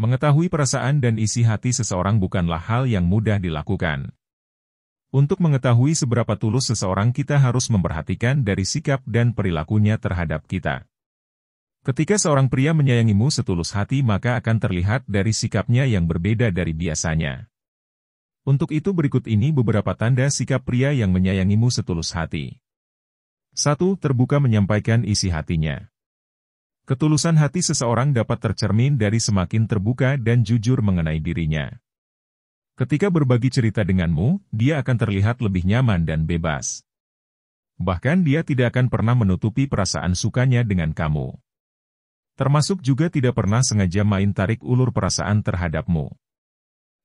Mengetahui perasaan dan isi hati seseorang bukanlah hal yang mudah dilakukan. Untuk mengetahui seberapa tulus seseorang kita harus memperhatikan dari sikap dan perilakunya terhadap kita. Ketika seorang pria menyayangimu setulus hati maka akan terlihat dari sikapnya yang berbeda dari biasanya. Untuk itu berikut ini beberapa tanda sikap pria yang menyayangimu setulus hati. 1. Terbuka menyampaikan isi hatinya. Ketulusan hati seseorang dapat tercermin dari semakin terbuka dan jujur mengenai dirinya. Ketika berbagi cerita denganmu, dia akan terlihat lebih nyaman dan bebas. Bahkan dia tidak akan pernah menutupi perasaan sukanya dengan kamu. Termasuk juga tidak pernah sengaja main tarik ulur perasaan terhadapmu.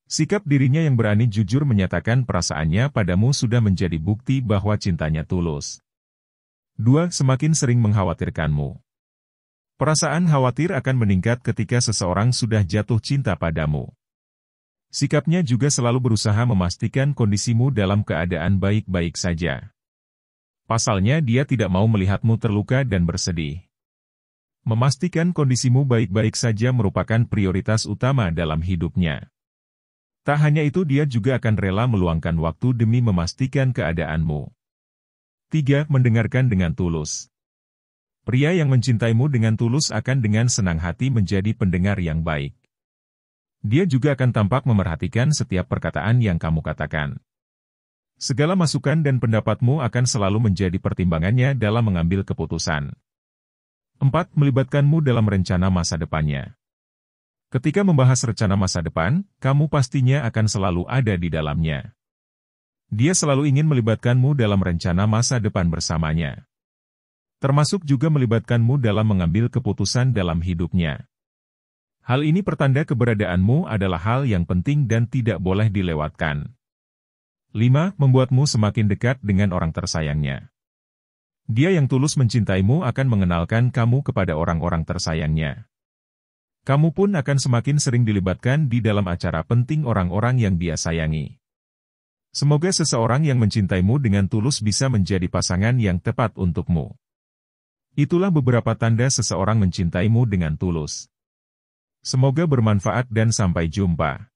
Sikap dirinya yang berani jujur menyatakan perasaannya padamu sudah menjadi bukti bahwa cintanya tulus. 2. Semakin sering mengkhawatirkanmu. Perasaan khawatir akan meningkat ketika seseorang sudah jatuh cinta padamu. Sikapnya juga selalu berusaha memastikan kondisimu dalam keadaan baik-baik saja. Pasalnya dia tidak mau melihatmu terluka dan bersedih. Memastikan kondisimu baik-baik saja merupakan prioritas utama dalam hidupnya. Tak hanya itu dia juga akan rela meluangkan waktu demi memastikan keadaanmu. 3. Mendengarkan dengan tulus Pria yang mencintaimu dengan tulus akan dengan senang hati menjadi pendengar yang baik. Dia juga akan tampak memerhatikan setiap perkataan yang kamu katakan. Segala masukan dan pendapatmu akan selalu menjadi pertimbangannya dalam mengambil keputusan. 4. Melibatkanmu dalam rencana masa depannya. Ketika membahas rencana masa depan, kamu pastinya akan selalu ada di dalamnya. Dia selalu ingin melibatkanmu dalam rencana masa depan bersamanya termasuk juga melibatkanmu dalam mengambil keputusan dalam hidupnya. Hal ini pertanda keberadaanmu adalah hal yang penting dan tidak boleh dilewatkan. 5. Membuatmu semakin dekat dengan orang tersayangnya. Dia yang tulus mencintaimu akan mengenalkan kamu kepada orang-orang tersayangnya. Kamu pun akan semakin sering dilibatkan di dalam acara penting orang-orang yang dia sayangi. Semoga seseorang yang mencintaimu dengan tulus bisa menjadi pasangan yang tepat untukmu. Itulah beberapa tanda seseorang mencintaimu dengan tulus. Semoga bermanfaat dan sampai jumpa.